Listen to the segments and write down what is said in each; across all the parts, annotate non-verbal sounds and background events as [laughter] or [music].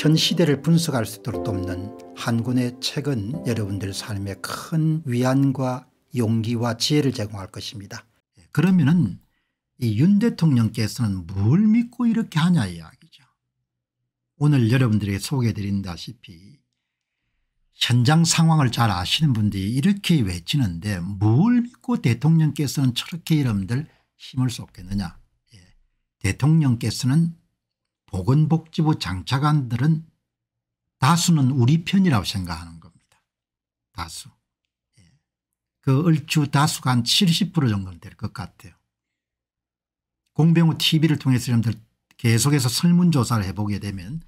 현 시대를 분석할 수 있도록 돕는 한군의 책은 여러분들 삶에 큰 위안과 용기와 지혜를 제공할 것입니다. 예, 그러면은 이윤 대통령께서는 뭘 믿고 이렇게 하냐 이야기죠. 오늘 여러분들에게 소개해드린다시피 현장 상황을 잘 아시는 분들이 이렇게 외치는데 뭘 믿고 대통령께서는 저렇게 여러분들 힘을 쏟겠느냐. 예. 대통령께서는 보건복지부 장차관들은 다수는 우리 편이라고 생각하는 겁니다. 다수. 예. 그 얼추 다수가 한 70% 정도는 될 것 같아요. 공병우 tv를 통해서 여러분들 계속해서 설문조사를 해보게 되면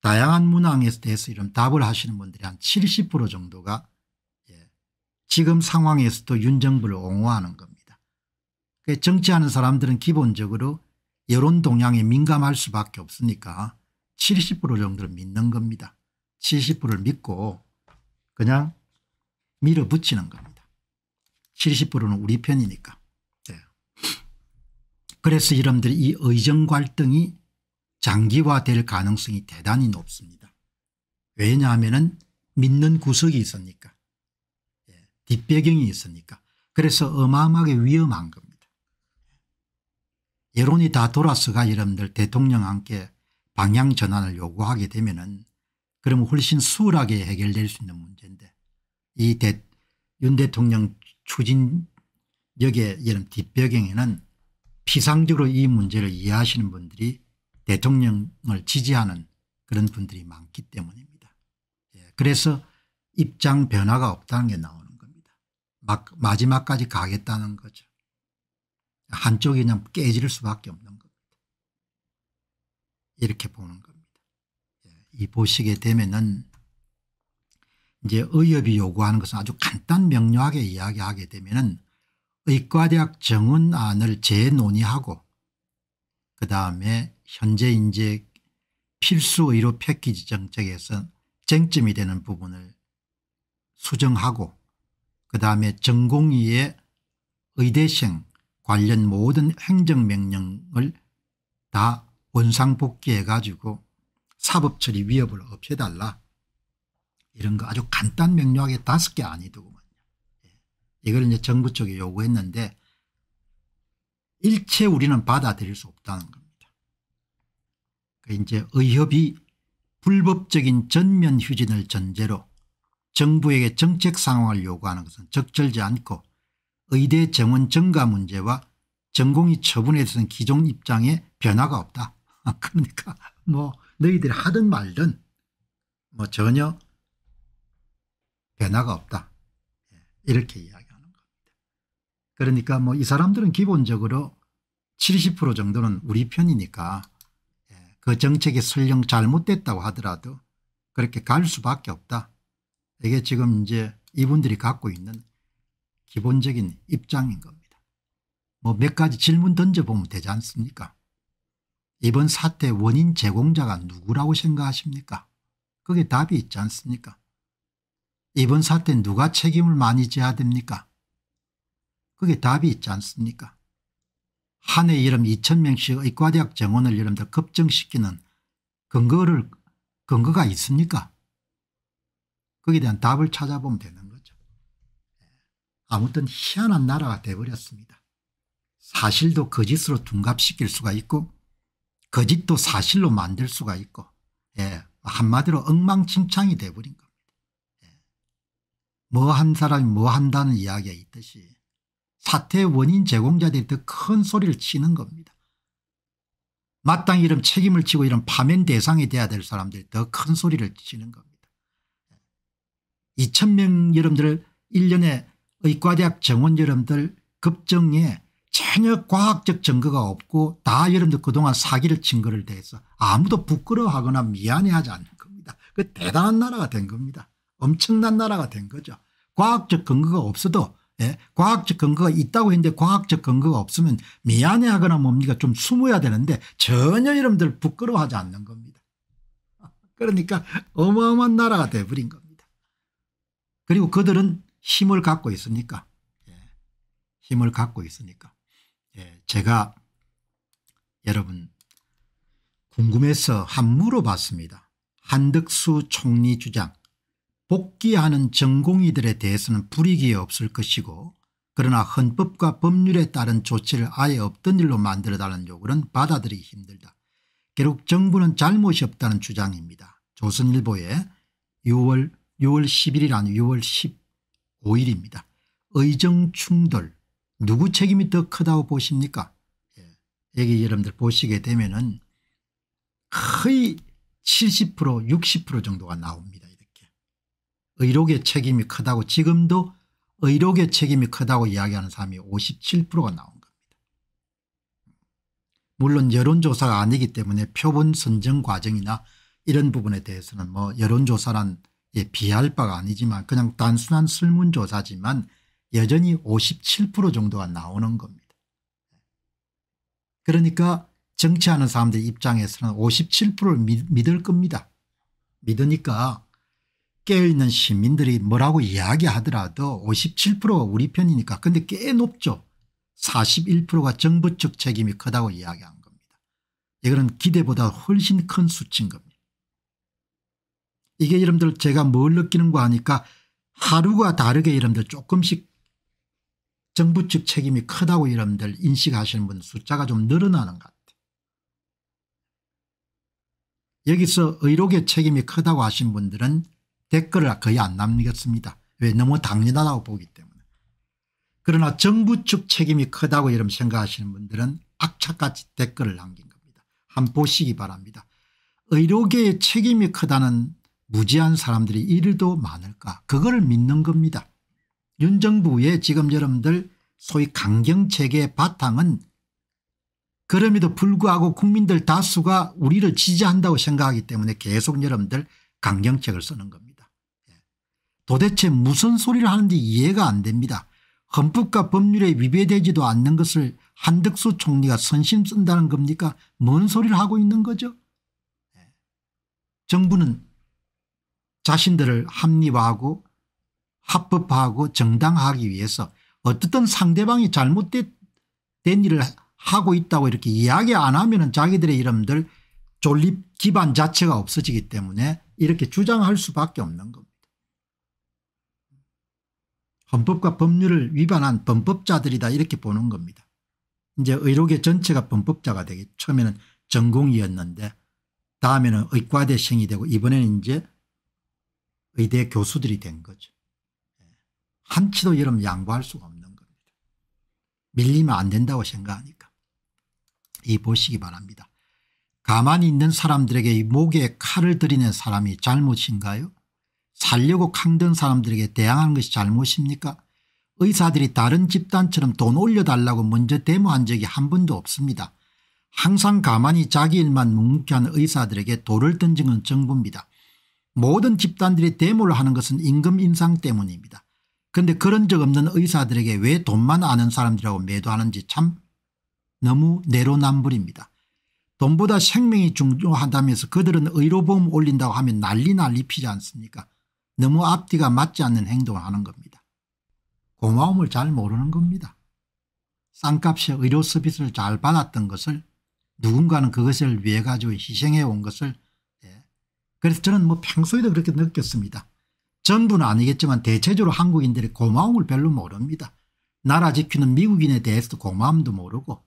다양한 문항에 대해서 이런 답을 하시는 분들이 한 70% 정도가 예. 지금 상황에서도 윤 정부를 옹호하는 겁니다. 정치하는 사람들은 기본적으로 여론 동향에 민감할 수밖에 없으니까 70% 정도를 믿는 겁니다. 70%를 믿고 그냥 밀어붙이는 겁니다. 70%는 우리 편이니까. 네. 그래서 여러분들이이 의정 갈등이 장기화될 가능성이 대단히 높습니다. 왜냐하면 믿는 구석이 있으니까 네. 뒷배경이 있으니까 그래서 어마어마하게 위험한 겁니다. 여론이 다 돌아서가 여러분들 대통령 한테 방향 전환을 요구하게 되면 은 그러면 훨씬 수월하게 해결될 수 있는 문제인데 이 윤 대통령 추진력의 이런 뒷배경에는 피상적으로 이 문제를 이해하시는 분들이 대통령을 지지하는 그런 분들이 많기 때문입니다. 예, 그래서 입장 변화가 없다는 게 나오는 겁니다. 막 마지막까지 가겠다는 거죠. 한쪽이 그냥 깨질 수밖에 없는 겁니다. 이렇게 보는 겁니다. 예, 이 보시게 되면은 이제 의협이 요구하는 것은 아주 간단 명료하게 이야기하게 되면은 의과대학 정원안을 재논의하고 그 다음에 현재 이제 필수 의료 패키지 정책에서 쟁점이 되는 부분을 수정하고 그 다음에 전공의의 의대생 관련 모든 행정명령을 다 원상복귀해 가지고 사법처리 위협을 없애달라 이런 거 아주 간단 명료하게 다섯 개 아니더구만요. 예. 이걸 이제 정부 쪽에 요구했는데 일체 우리는 받아들일 수 없다는 겁니다. 그러 그러니까 이제 의협이 불법적인 전면 휴진을 전제로 정부에게 정책 상황을 요구하는 것은 적절지 않고 의대 정원 증가 문제와 전공이 처분해서는 기존 입장에 변화가 없다. [laughs] 그러니까 뭐 너희들이 하든 말든 뭐 전혀 변화가 없다. 예, 이렇게 이야기하는 겁니다. 그러니까 뭐 이 사람들은 기본적으로 70% 정도는 우리 편이니까 예, 그 정책이 설령 잘못됐다고 하더라도 그렇게 갈 수밖에 없다. 이게 지금 이제 이분들이 갖고 있는 기본적인 입장인 겁니다. 뭐 몇 가지 질문 던져보면 되지 않습니까? 이번 사태 원인 제공자가 누구라고 생각하십니까? 그게 답이 있지 않습니까? 이번 사태 누가 책임을 많이 져야 됩니까? 그게 답이 있지 않습니까? 한 해 이름 2천명씩 의과대학 정원을 이름다 급증시키는 근거를, 근거가 있습니까? 거기에 대한 답을 찾아보면 되는 아무튼 희한한 나라가 돼버렸습니다. 사실도 거짓으로 둔갑시킬 수가 있고 거짓도 사실로 만들 수가 있고 예, 한마디로 엉망진창이 돼버린 겁니다. 예. 뭐한 사람이 뭐 한다는 이야기가 있듯이 사태의 원인 제공자들이 더 큰 소리를 치는 겁니다. 마땅히 이런 책임을 지고 이런 파면 대상이 돼야 될 사람들이 더 큰 소리를 치는 겁니다. 2천명 예. 여러분들 1년에 의과대학 정원 여러분들 급정에 전혀 과학적 증거가 없고 다 여러분들 그동안 사기를 친 거를 대해서 아무도 부끄러워하거나 미안해하지 않는 겁니다. 그 대단한 나라가 된 겁니다. 엄청난 나라가 된 거죠. 과학적 근거가 없어도 예? 과학적 근거가 있다고 했는데 과학적 근거가 없으면 미안해하거나 뭡니까 좀 숨어야 되는데 전혀 여러분들 부끄러워하지 않는 겁니다. [laughs] 그러니까 어마어마한 나라가 돼버린 겁니다. 그리고 그들은 힘을 갖고 있습니까 예. 힘을 갖고 있으니까 예. 제가 여러분 궁금해서 한 물어봤습니다. 한덕수 총리 주장 복귀하는 전공의들에 대해서는 불이익이 없을 것이고 그러나 헌법과 법률에 따른 조치를 아예 없던 일로 만들어달라는 요구는 받아들이기 힘들다. 결국 정부는 잘못이 없다는 주장입니다. 조선일보에 6월 6월 1 0일이라 6월 10 5일입니다. 의정 충돌 누구 책임이 더 크다고 보십니까 예. 여기 여러분들 보시게 되면 은 거의 70% 60% 정도가 나옵니다. 이렇게 의록의 책임이 크다고 지금도 의록의 책임이 크다고 이야기하는 사람이 57%가 나온 니다 물론 여론조사가 아니기 때문에 표본 선정 과정이나 이런 부분에 대해서는 뭐 여론조사란 예, 비할 바가 아니지만 그냥 단순한 설문조사지만 여전히 57% 정도가 나오는 겁니다. 그러니까 정치하는 사람들 입장에서는 57%를 믿, 을 겁니다. 믿으니까 깨어있는 시민들이 뭐라고 이야기하더라도 57%가 우리 편이니까 근데 꽤 높죠. 41%가 정부 측 책임이 크다고 이야기한 겁니다. 이거는 기대보다 훨씬 큰 수치인 겁니다. 이게 여러분들 제가 뭘 느끼는 거 아니까 하루가 다르게 여러분들 조금씩 정부 측 책임이 크다고 여러분들 인식하시는 분 숫자가 좀 늘어나는 것 같아요. 여기서 의료계 책임이 크다고 하신 분들은 댓글을 거의 안 남기겠습니다. 왜 너무 당연하다고 보기 때문에. 그러나 정부 측 책임이 크다고 여러분 생각하시는 분들은 악착같이 댓글을 남긴 겁니다. 한번 보시기 바랍니다. 의료계의 책임이 크다는 무지한 사람들이 이를도 많을까 그걸 믿는 겁니다. 윤 정부의 지금 여러분들 소위 강경책의 바탕은 그럼에도 불구하고 국민들 다수가 우리를 지지한다고 생각하기 때문에 계속 여러분들 강경책을 쓰는 겁니다. 예. 도대체 무슨 소리를 하는지 이해가 안 됩니다. 헌법과 법률에 위배되지도 않는 것을 한덕수 총리가 선심 쓴다는 겁니까? 뭔 소리를 하고 있는 거죠? 예. 정부는 자신들을 합리화하고 합법화하고 정당화하기 위해서 어떻든 상대방이 잘못된 일을 하고 있다고 이렇게 이야기 안 하면 자기들의 이름들 존립 기반 자체가 없어지기 때문에 이렇게 주장할 수밖에 없는 겁니다. 헌법과 법률을 위반한 범법자들이다 이렇게 보는 겁니다. 이제 의료계 전체가 범법자가 되기 처음에는 전공이었는데 다음에는 의과대생이 되고 이번에는 이제 의대 교수들이 된 거죠. 한치도 여러분 양보할 수가 없는 겁니다. 밀리면 안 된다고 생각하니까. 이 보시기 바랍니다. 가만히 있는 사람들에게 목에 칼을 들이는 사람이 잘못인가요? 살려고 강든 사람들에게 대항하는 것이 잘못입니까? 의사들이 다른 집단처럼 돈 올려달라고 먼저 데모한 적이 한 번도 없습니다. 항상 가만히 자기 일만 묵묵히 하는 의사들에게 돌을 던지는 정부입니다. 모든 집단들이 데모를 하는 것은 임금 인상 때문입니다. 그런데 그런 적 없는 의사들에게 왜 돈만 아는 사람들하고 매도하는지 참 너무 내로남불입니다. 돈보다 생명이 중요하다면서 그들은 의료보험 올린다고 하면 난리 난리 피지 않습니까 너무 앞뒤가 맞지 않는 행동을 하는 겁니다. 고마움을 잘 모르는 겁니다. 싼값의 의료 서비스를 잘 받았던 것을 누군가는 그것을 위해 가지고 희생해 온 것을 그래서 저는 뭐 평소에도 그렇게 느꼈습니다. 전부는 아니겠지만 대체적으로 한국인들이 고마움을 별로 모릅니다. 나라 지키는 미국인에 대해서도 고마움도 모르고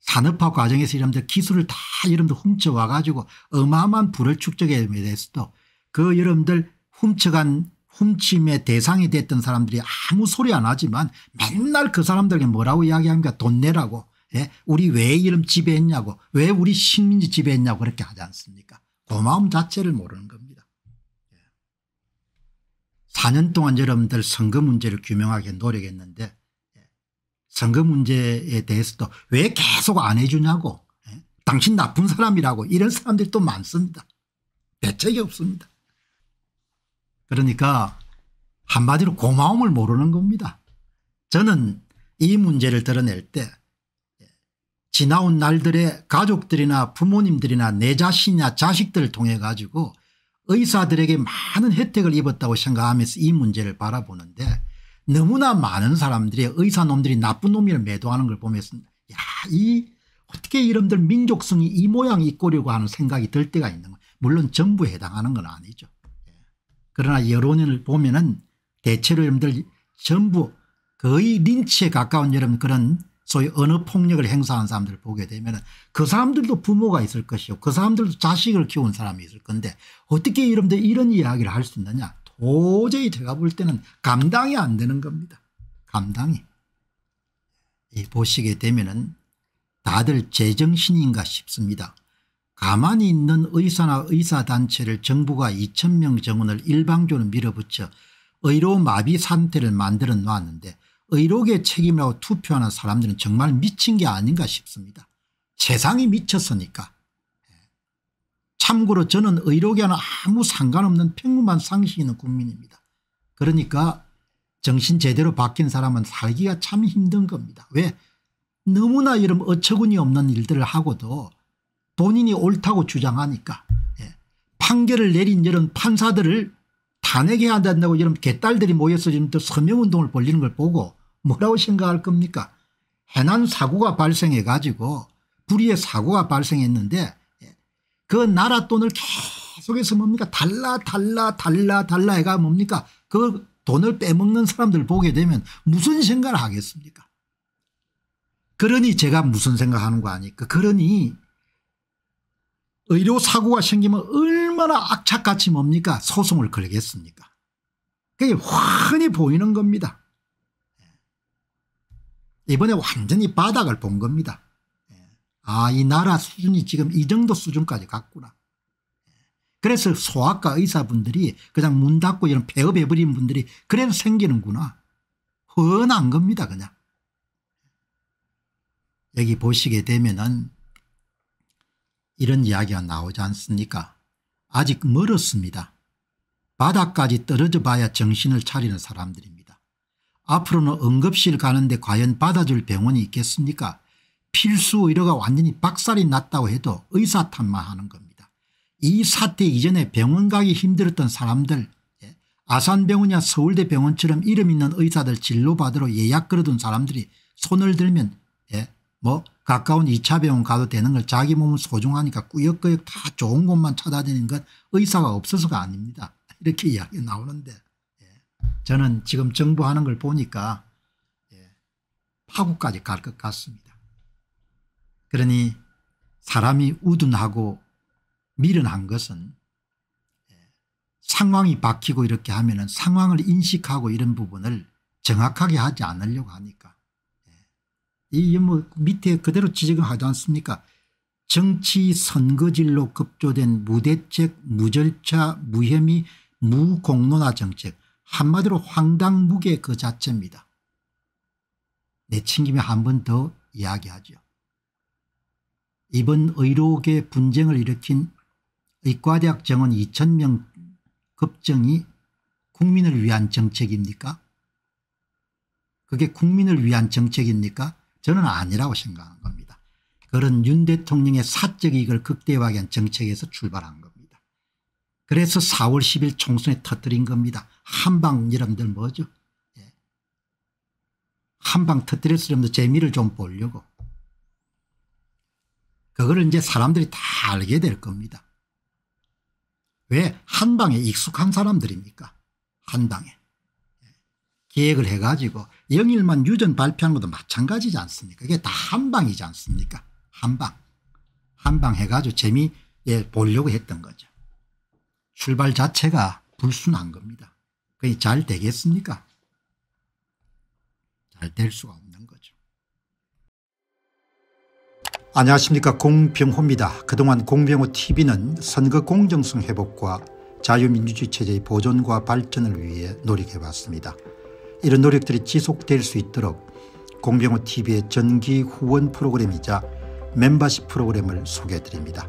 산업화 과정에서 이런들 기술을 다 이런들 훔쳐와 가지고 어마어마한 불을 축적에 대해서도 그 이름들 훔쳐간 훔침의 대상이 됐던 사람들이 아무 소리 안 하지만 맨날 그 사람들에게 뭐라고 이야기합니까 돈 내라고 예? 우리 왜 이름 지배했냐고 왜 우리 식민지 지배했냐고 그렇게 하지 않습니까 고마움 그 자체를 모르는 겁니다. 4년 동안 여러분들 선거 문제를 규명하게 노력했는데 선거 문제에 대해서도 왜 계속 안 해주냐고 당신 나쁜 사람이라고 이런 사람들도 많습니다. 대책이 없습니다. 그러니까 한마디로 고마움을 모르는 겁니다. 저는 이 문제를 드러낼 때 지나온 날들의 가족들이나 부모님들이나 내 자신이나 자식들을 통해 가지고 의사들에게 많은 혜택을 입었다고 생각하면서 이 문제를 바라보는데 너무나 많은 사람들이 의사놈들이 나쁜 놈이를 매도하는 걸 보면서 야 이 어떻게 이름들 민족성이 이 모양 이꼬이고 하는 생각이 들 때가 있는 거예 물론 정부에 해당하는 건 아니죠. 예. 그러나 여론을 보면 은 대체로 여러분들 전부 거의 린치에 가까운 여러분 그런 소위 언어 폭력을 행사한 사람들을 보게 되면 그 사람들도 부모가 있을 것이고 그 사람들도 자식을 키운 사람이 있을 건데 어떻게 이런데 이런 이야기를 할 수 있느냐 도저히 제가 볼 때는 감당이 안 되는 겁니다. 감당이. 이 보시게 되면은 다들 제정신인가 싶습니다. 가만히 있는 의사나 의사단체를 정부가 2천명 정원을 일방적으로 밀어붙여 의료 마비 상태를 만들어 놓았는데 의료계 책임이라고 투표하는 사람들은 정말 미친 게 아닌가 싶습니다. 세상이 미쳤으니까. 예. 참고로 저는 의료계와는 아무 상관없는 평범한 상식 있는 국민입니다. 그러니까 정신 제대로 바뀐 사람은 살기가 참 힘든 겁니다. 왜? 너무나 이런 어처구니 없는 일들을 하고도 본인이 옳다고 주장하니까 예. 판결을 내린 이런 판사들을 탄핵해야 한다고 이런 개딸들이 모여서 지금 또 서명운동을 벌리는 걸 보고 뭐라고 생각할 겁니까 해난 사고가 발생해 가지고 불의의 사고가 발생했는데 예, 그 나라 돈을 계속해서 뭡니까 달라 달라 달라 달라 해가 뭡니까 그 돈을 빼먹는 사람들 보게 되면 무슨 생각을 하겠습니까 그러니 제가 무슨 생각하는 거 아니까 그러니 의료사고가 생기면 얼마나 악착같이 뭡니까 소송을 걸겠습니까 그게 훤히 보이는 겁니다 이번에 완전히 바닥을 본 겁니다. 예. 아, 이 나라 수준이 지금 이 정도 수준까지 갔구나. 예. 그래서 소아과 의사분들이 그냥 문 닫고 이런 폐업해버린 분들이 그래서 생기는구나. 훤한 겁니다 그냥. 여기 보시게 되면은 이런 이야기가 나오지 않습니까 아직 멀었습니다. 바닥까지 떨어져 봐야 정신을 차리는 사람들입니다. 앞으로는 응급실 가는데 과연 받아줄 병원이 있겠습니까 필수 의료가 완전히 박살이 났다고 해도 의사 탓만 하는 겁니다. 이 사태 이전에 병원 가기 힘들었던 사람들 예, 아산병원이나 서울대병원처럼 이름 있는 의사들 진료받으러 예약 걸어둔 사람들이 손을 들면 예, 뭐 가까운 2차 병원 가도 되는 걸 자기 몸은 소중하니까 꾸역꾸역 다 좋은 곳만 찾아다니는 건 의사가 없어서가 아닙니다. [laughs] 이렇게 이야기 나오는데 저는 지금 정부 하는 걸 보니까 예, 파국까지 갈 것 같습니다. 그러니 사람이 우둔하고 미련한 것은 예, 상황이 바뀌고 이렇게 하면 은 상황을 인식하고 이런 부분을 정확하게 하지 않으려고 하니까 예. 이뭐 밑에 그대로 지적을 하지 않습니까 정치 선거질로 급조된 무대책 무절차 무혐의 무공론화 정책 한마디로 황당무계 그 자체입니다. 내친김에 한 번 더 이야기하죠. 이번 의료계 분쟁을 일으킨 의과대학 정원 2천명 급정이 국민을 위한 정책입니까? 그게 국민을 위한 정책입니까? 저는 아니라고 생각하 겁니다. 그런 윤 대통령의 사적 이익을 극대화하기 위한 정책에서 출발한 그래서 4월 10일 총선에 터뜨린 겁니다. 한방 여러분들 뭐죠? 예. 한방 터뜨렸으려 재미를 좀 보려고. 그거를 이제 사람들이 다 알게 될 겁니다. 왜 한방에 익숙한 사람들입니까? 한방에. 예. 계획을 해가지고 영일만 유전 발표하 것도 마찬가지지 않습니까? 이게 다 한방이지 않습니까? 한방. 한방 해가지고 재미에 보려고 했던 거죠. 출발 자체가 불순한 겁니다. 그게 잘 되겠습니까? 잘 될 수가 없는 거죠. 안녕하십니까 공병호입니다. 그동안 공병호 tv는 선거 공정성 회복과 자유민주주의 체제의 보존과 발전을 위해 노력해왔습니다. 이런 노력들이 지속될 수 있도록 공병호 tv의 전기 후원 프로그램이자 멤버십 프로그램을 소개해드립니다.